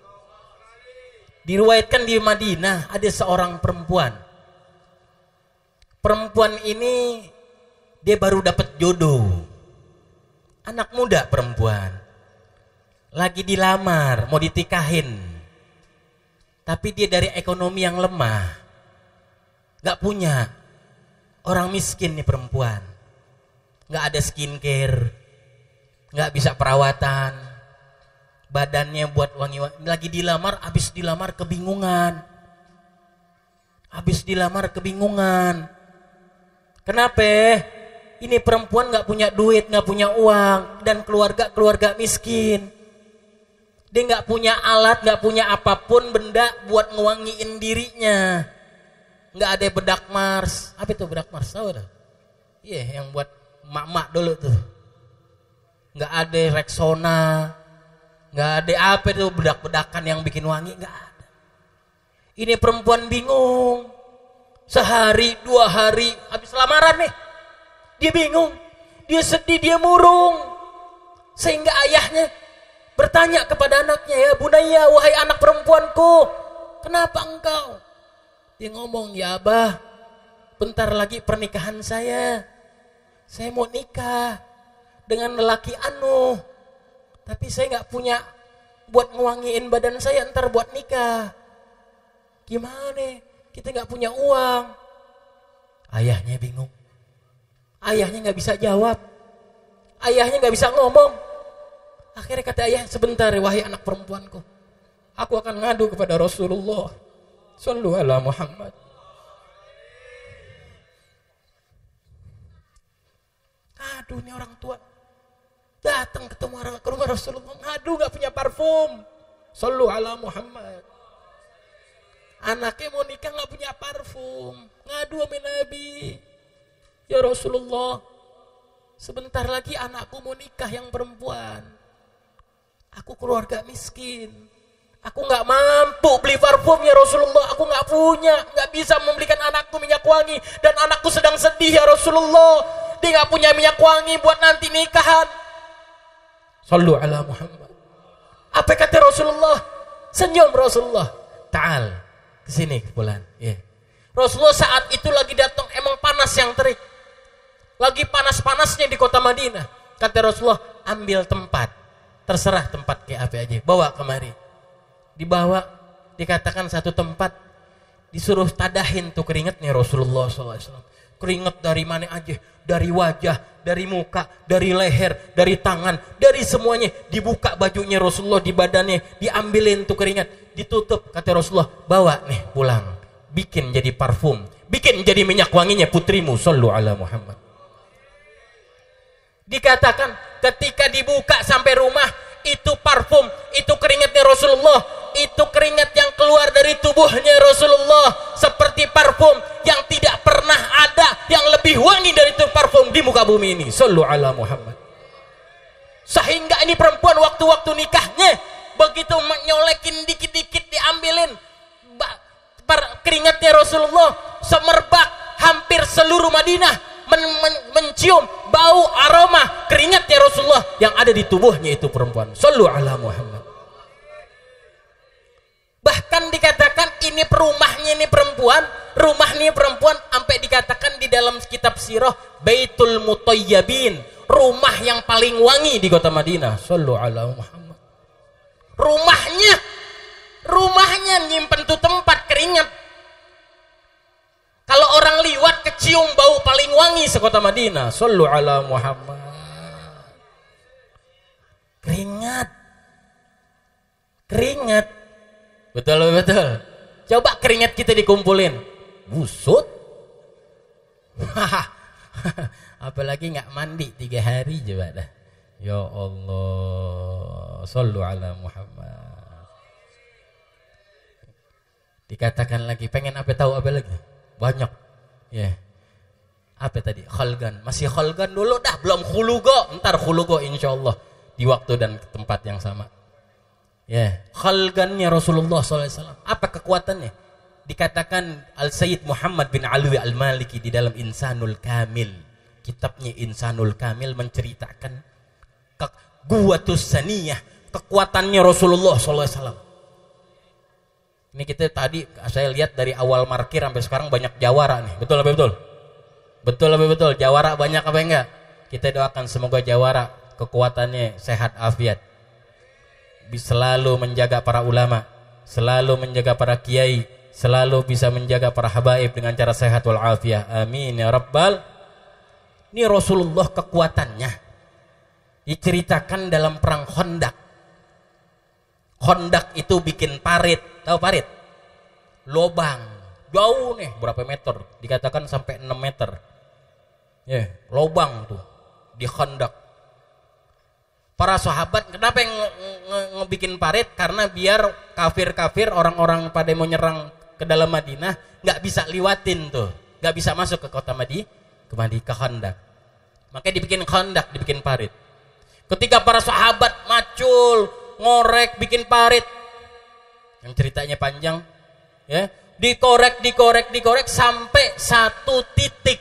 Diriwayatkan di Madinah ada seorang perempuan. Perempuan ini dia baru dapat jodoh anak muda perempuan lagi dilamar mau ditikahin tapi dia dari ekonomi yang lemah gak punya orang miskin nih perempuan gak ada skincare gak bisa perawatan badannya buat wangi-wangi lagi dilamar habis dilamar kebingungan habis dilamar kebingungan kenapa ini perempuan nggak punya duit, nggak punya uang, dan keluarga-keluarga miskin. Dia nggak punya alat, nggak punya apapun benda buat ngewangiin dirinya. Nggak ada bedak mars. Apa itu bedak mars? Tahu Iya, yeah, yang buat mak-mak dulu tuh. Nggak ada Rexona, nggak ada apa itu bedak-bedakan yang bikin wangi nggak ada. Ini perempuan bingung. Sehari, dua hari, habis lamaran nih dia bingung, dia sedih, dia murung. Sehingga ayahnya bertanya kepada anaknya, ya bunaya, wahai anak perempuanku, kenapa engkau? Dia ngomong, ya abah, bentar lagi pernikahan saya. Saya mau nikah dengan lelaki anu. Tapi saya nggak punya buat ngewangiin badan saya ntar buat nikah. Gimana? Kita nggak punya uang. Ayahnya bingung. Ayahnya nggak bisa jawab. Ayahnya nggak bisa ngomong. Akhirnya kata ayah, sebentar wahai anak perempuanku. Aku akan ngadu kepada Rasulullah. Sallu ala Muhammad. Aduh ini orang tua. Datang ketemu orang ke rumah Rasulullah. Aduh gak punya parfum. Sallu ala Muhammad. Anaknya mau nikah gak punya parfum. Ngadu sama Nabi. Ya Rasulullah, sebentar lagi anakku mau nikah yang perempuan. Aku keluarga miskin. Aku nggak mampu beli parfum ya Rasulullah. Aku nggak punya, nggak bisa membelikan anakku minyak wangi. Dan anakku sedang sedih ya Rasulullah. Dia nggak punya minyak wangi buat nanti nikahan. Sallu ala Muhammad. Apa kata Rasulullah? Senyum Rasulullah. Ta'al. Kesini bulan. Yeah. Rasulullah saat itu lagi datang emang panas yang terik lagi panas-panasnya di kota Madinah. Kata Rasulullah, ambil tempat. Terserah tempat ke apa aja. Bawa kemari. Dibawa, dikatakan satu tempat. Disuruh tadahin tuh keringatnya Rasulullah SAW. Keringat dari mana aja? Dari wajah, dari muka, dari leher, dari tangan, dari semuanya. Dibuka bajunya Rasulullah di badannya. Diambilin tuh keringat. Ditutup, kata Rasulullah. Bawa nih pulang. Bikin jadi parfum. Bikin jadi minyak wanginya putrimu. Sallu ala Muhammad. Dikatakan ketika dibuka sampai rumah, itu parfum, itu keringatnya Rasulullah, itu keringat yang keluar dari tubuhnya Rasulullah seperti parfum yang tidak pernah ada yang lebih wangi dari itu parfum di muka bumi ini. Sallu Allah Muhammad. Sehingga ini perempuan waktu-waktu nikahnya begitu menyolekin dikit-dikit diambilin keringatnya Rasulullah semerbak hampir seluruh Madinah men men mencium bau aroma keringatnya Rasulullah yang ada di tubuhnya itu perempuan. Sallu ala Muhammad. Bahkan dikatakan ini perumahnya ini perempuan, rumahnya perempuan sampai dikatakan di dalam kitab sirah Baitul Mutayyabin, rumah yang paling wangi di kota Madinah. Sallu ala Muhammad. Rumahnya rumahnya nyimpen tuh tempat keringat kalau orang liwat kecium bau paling wangi sekota Madinah. Sallu ala Muhammad. Keringat. Keringat. Betul betul. Coba keringat kita dikumpulin. Busut. Apalagi nggak mandi tiga hari coba dah. Ya Allah, sallu ala Muhammad. Dikatakan lagi, pengen apa tahu apa lagi? banyak ya yeah. apa tadi khalgan masih khalgan dulu dah belum khulugo ntar khulugo insyaallah di waktu dan tempat yang sama ya yeah. Khalgannya Rasulullah SAW apa kekuatannya dikatakan Al Sayyid Muhammad bin Alwi Al Maliki di dalam Insanul Kamil kitabnya Insanul Kamil menceritakan saniyah kekuatannya Rasulullah SAW ini kita tadi saya lihat dari awal markir sampai sekarang banyak jawara nih. Betul apa betul? Betul apa betul? Jawara banyak apa enggak? Kita doakan semoga jawara kekuatannya sehat afiat. Selalu menjaga para ulama, selalu menjaga para kiai, selalu bisa menjaga para habaib dengan cara sehat wal afiat. Amin ya rabbal. Ini Rasulullah kekuatannya diceritakan dalam perang Hondak. Hondak itu bikin parit Tahu parit? Lobang. Jauh nih, berapa meter? Dikatakan sampai 6 meter. Ya, yeah. lobang tuh di Para sahabat, kenapa yang ngebikin nge parit? Karena biar kafir-kafir orang-orang pada mau nyerang ke dalam Madinah nggak bisa liwatin tuh, nggak bisa masuk ke kota Madinah, ke Madinah ke hendak. Makanya dibikin kondak, dibikin parit. Ketika para sahabat macul, ngorek, bikin parit, yang ceritanya panjang ya dikorek dikorek dikorek sampai satu titik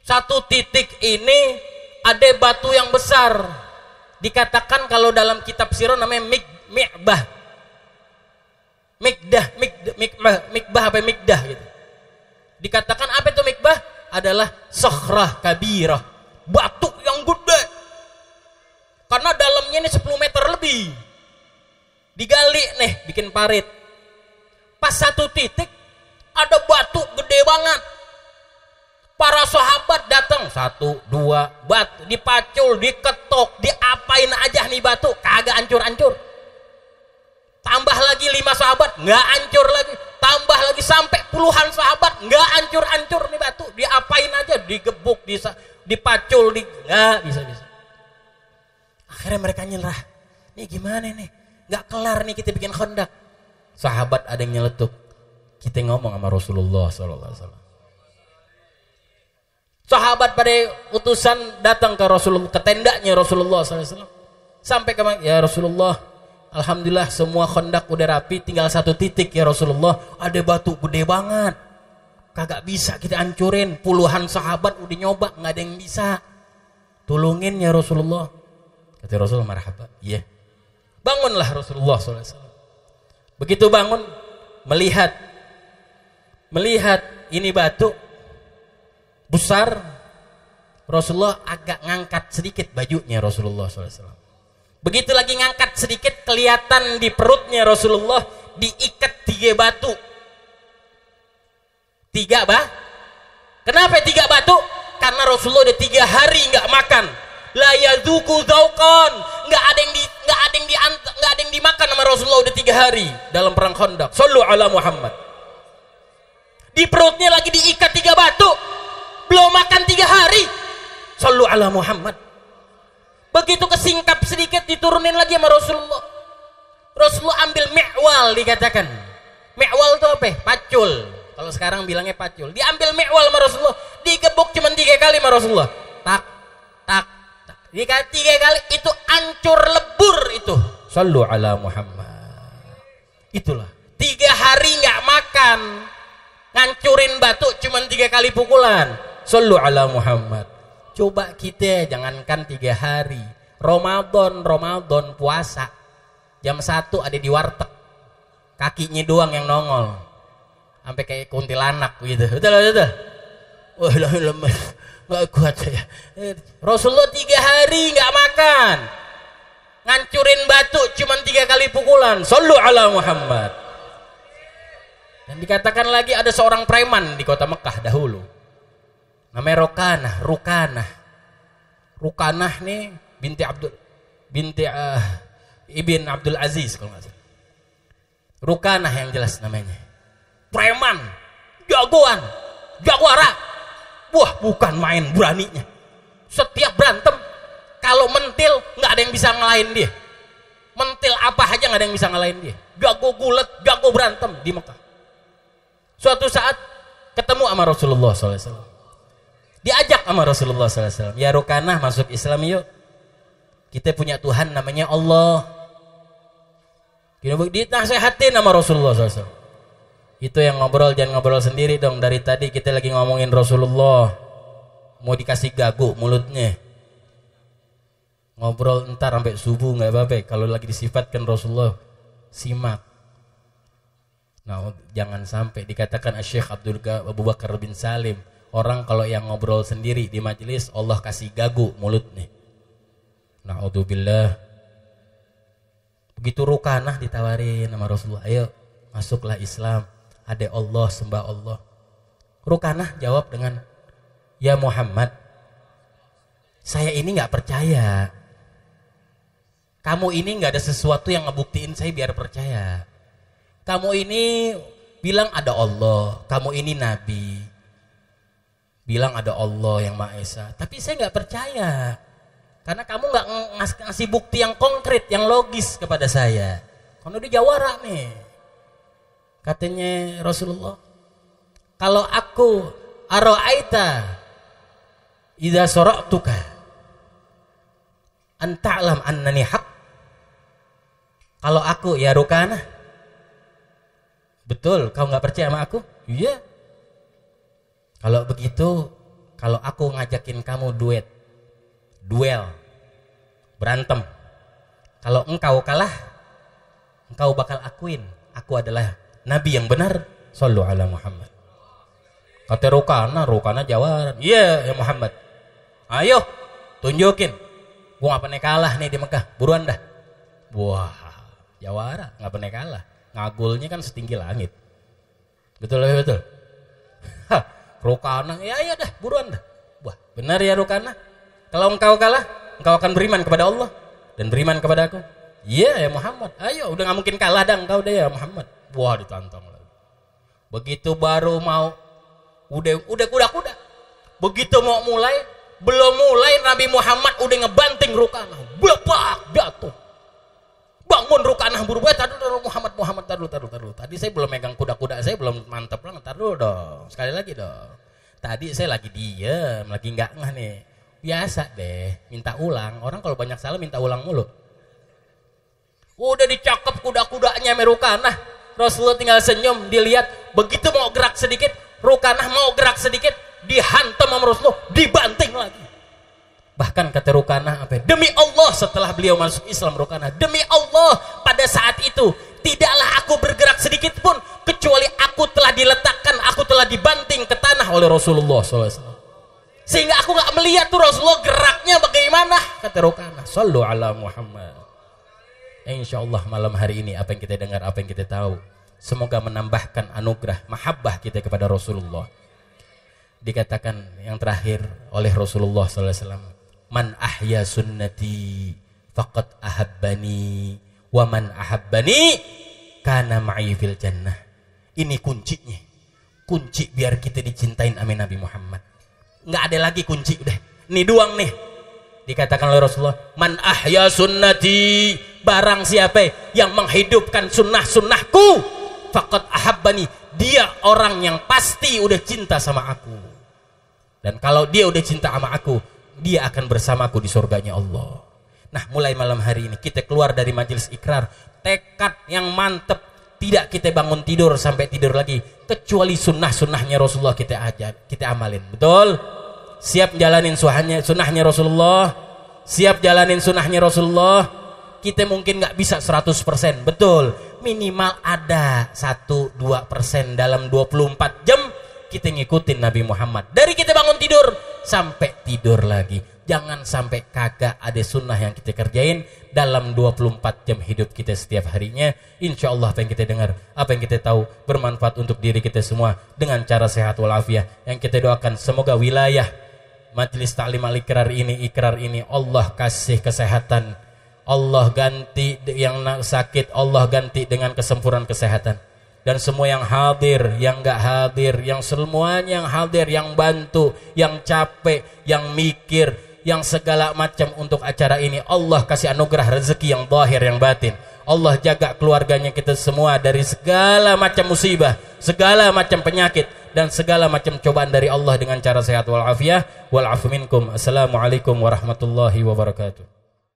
satu titik ini ada batu yang besar dikatakan kalau dalam kitab siro namanya mik mikbah mikdah mik mikbah, mikbah apa mikdah gitu dikatakan apa itu mikbah adalah sohrah kabirah batu yang gede karena dalamnya ini 10 meter lebih digali nih bikin parit pas satu titik ada batu gede banget para sahabat datang satu dua batu dipacul diketok diapain aja nih batu kagak ancur ancur. tambah lagi lima sahabat nggak ancur lagi tambah lagi sampai puluhan sahabat nggak ancur ancur nih batu diapain aja digebuk bisa dipacul di nggak bisa bisa akhirnya mereka nyerah nih gimana nih nggak kelar nih kita bikin kondak sahabat ada yang nyeletuk kita ngomong sama Rasulullah SAW sahabat pada utusan datang ke Rasulullah ke tendanya Rasulullah SAW sampai ke ya Rasulullah Alhamdulillah semua kondak udah rapi tinggal satu titik ya Rasulullah ada batu gede banget kagak bisa kita hancurin puluhan sahabat udah nyoba nggak ada yang bisa tolongin ya Rasulullah kata Rasulullah, marhaba. iya yeah. Bangunlah Rasulullah SAW. Begitu bangun, melihat, melihat ini batu besar, Rasulullah agak ngangkat sedikit bajunya Rasulullah SAW. Begitu lagi ngangkat sedikit, kelihatan di perutnya Rasulullah diikat tiga batu. Tiga bah? Kenapa tiga batu? Karena Rasulullah udah tiga hari nggak makan. Layazuku zaukon. Nggak ada yang Rasulullah udah tiga hari dalam perang Khandaq. Sallu ala Muhammad. Di perutnya lagi diikat tiga batu. Belum makan tiga hari. Sallu ala Muhammad. Begitu kesingkap sedikit diturunin lagi sama Rasulullah. Rasulullah ambil mi'wal dikatakan. Mi'wal itu apa? Pacul. Kalau sekarang bilangnya pacul. Diambil mi'wal sama Rasulullah. Digebuk cuma tiga kali sama Rasulullah. Tak, tak, tak. tiga kali itu ancur lebur itu Sallu ala Muhammad. Itulah. Tiga hari nggak makan. Ngancurin batuk cuman tiga kali pukulan. Sallu ala Muhammad. Coba kita jangankan tiga hari. Ramadan, Ramadan puasa. Jam satu ada di warteg. Kakinya doang yang nongol. Sampai kayak kuntilanak gitu. Betul, betul. Wah, lemes. Gak kuat saya. Eh, Rasulullah tiga hari nggak makan ngancurin batu cuma tiga kali pukulan sallu ala Muhammad dan dikatakan lagi ada seorang preman di kota Mekah dahulu namanya Rokanah Rukanah Rukanah nih binti Abdul binti uh, Ibn Abdul Aziz kalau nggak salah Rukanah yang jelas namanya preman jagoan jaguara wah bukan main beraninya setiap berantem kalau mentil nggak ada yang bisa ngalahin dia mentil apa aja nggak ada yang bisa ngalahin dia Gak gue gulet gue berantem di Mekah suatu saat ketemu sama Rasulullah SAW diajak sama Rasulullah SAW ya Rukanah masuk Islam yuk kita punya Tuhan namanya Allah kita sama Rasulullah SAW itu yang ngobrol jangan ngobrol sendiri dong dari tadi kita lagi ngomongin Rasulullah mau dikasih gagu mulutnya ngobrol entar sampai subuh nggak apa-apa kalau lagi disifatkan Rasulullah simak nah jangan sampai dikatakan ah, Syekh Abdul Abu Bakar bin Salim orang kalau yang ngobrol sendiri di majelis Allah kasih gagu mulut nih mulutnya naudzubillah begitu rukanah ditawarin sama Rasulullah ayo masuklah Islam ada Allah sembah Allah rukanah jawab dengan ya Muhammad saya ini nggak percaya kamu ini nggak ada sesuatu yang ngebuktiin saya biar percaya. Kamu ini bilang ada Allah, kamu ini nabi. Bilang ada Allah yang Maha Esa, tapi saya nggak percaya. Karena kamu nggak ngasih bukti yang konkret, yang logis kepada saya. Kalau di Jawara nih, katanya Rasulullah, kalau aku aro'aita idha soroktuka anta'lam annani hak. kalau aku ya Rukana betul kau nggak percaya sama aku iya yeah. kalau begitu kalau aku ngajakin kamu duet duel berantem kalau engkau kalah engkau bakal akuin aku adalah nabi yang benar sallu ala Muhammad kata Rukana Rukana jawaran iya yeah, ya Muhammad ayo tunjukin Gue gak pernah kalah nih di Mekah. Buruan dah. Wah, jawara. Gak pernah kalah. Ngagulnya kan setinggi langit. Betul betul. betul. Hah, Rukana, ya ya dah, buruan dah. Wah, benar ya Rukana. Kalau engkau kalah, engkau akan beriman kepada Allah dan beriman kepada aku. Iya ya Muhammad. Ayo, udah gak mungkin kalah dah engkau deh ya Muhammad. Wah, ditantang lagi. Begitu baru mau udah udah kuda-kuda. Begitu mau mulai belum mulai Nabi Muhammad udah ngebanting Rukanah bapak jatuh bangun Rukanah buru buru eh, tadi dulu Muhammad Muhammad tadi dulu tadi tadi saya belum megang kuda-kuda saya belum mantep lah tadi dulu dong sekali lagi dong tadi saya lagi diem lagi nggak ngah nih biasa deh minta ulang orang kalau banyak salah minta ulang mulu udah dicakep kuda-kudanya merukanah Rasulullah tinggal senyum dilihat begitu mau gerak sedikit Rukanah mau gerak sedikit dihantam sama Rasulullah dibanting lagi bahkan kata Rukana apa ya, demi Allah setelah beliau masuk Islam Rukana demi Allah pada saat itu tidaklah aku bergerak sedikit pun kecuali aku telah diletakkan aku telah dibanting ke tanah oleh Rasulullah SAW sehingga aku nggak melihat tuh Rasulullah geraknya bagaimana kata Rukana Sallu ala Muhammad Insya Allah malam hari ini apa yang kita dengar apa yang kita tahu semoga menambahkan anugerah mahabbah kita kepada Rasulullah dikatakan yang terakhir oleh Rasulullah SAW man ahya sunnati faqad ahabbani wa man ahabbani kana ma'i fil jannah ini kuncinya kunci biar kita dicintain amin Nabi Muhammad nggak ada lagi kunci udah nih doang nih dikatakan oleh Rasulullah man ahya sunnati barang siapa yang menghidupkan sunnah sunnahku fakat ahabbani dia orang yang pasti udah cinta sama aku. Dan kalau dia udah cinta sama aku, dia akan bersamaku di surganya Allah. Nah, mulai malam hari ini kita keluar dari majelis ikrar, tekad yang mantep tidak kita bangun tidur sampai tidur lagi kecuali sunnah-sunnahnya Rasulullah kita ajak, kita amalin. Betul? Siap jalanin sunnahnya Rasulullah? Siap jalanin sunnahnya Rasulullah? kita mungkin nggak bisa 100% betul minimal ada 1-2% dalam 24 jam kita ngikutin Nabi Muhammad dari kita bangun tidur sampai tidur lagi jangan sampai kagak ada sunnah yang kita kerjain dalam 24 jam hidup kita setiap harinya insya Allah apa yang kita dengar apa yang kita tahu bermanfaat untuk diri kita semua dengan cara sehat walafiat yang kita doakan semoga wilayah majelis taklim al-ikrar ini ikrar ini Allah kasih kesehatan Allah ganti yang nak sakit Allah ganti dengan kesempurnaan kesehatan dan semua yang hadir, yang gak hadir, yang semuanya yang hadir, yang bantu, yang capek, yang mikir, yang segala macam untuk acara ini. Allah kasih anugerah rezeki yang zahir, yang batin. Allah jaga keluarganya kita semua dari segala macam musibah, segala macam penyakit, dan segala macam cobaan dari Allah dengan cara sehat walafiyah walafuminkum Assalamualaikum warahmatullahi wabarakatuh.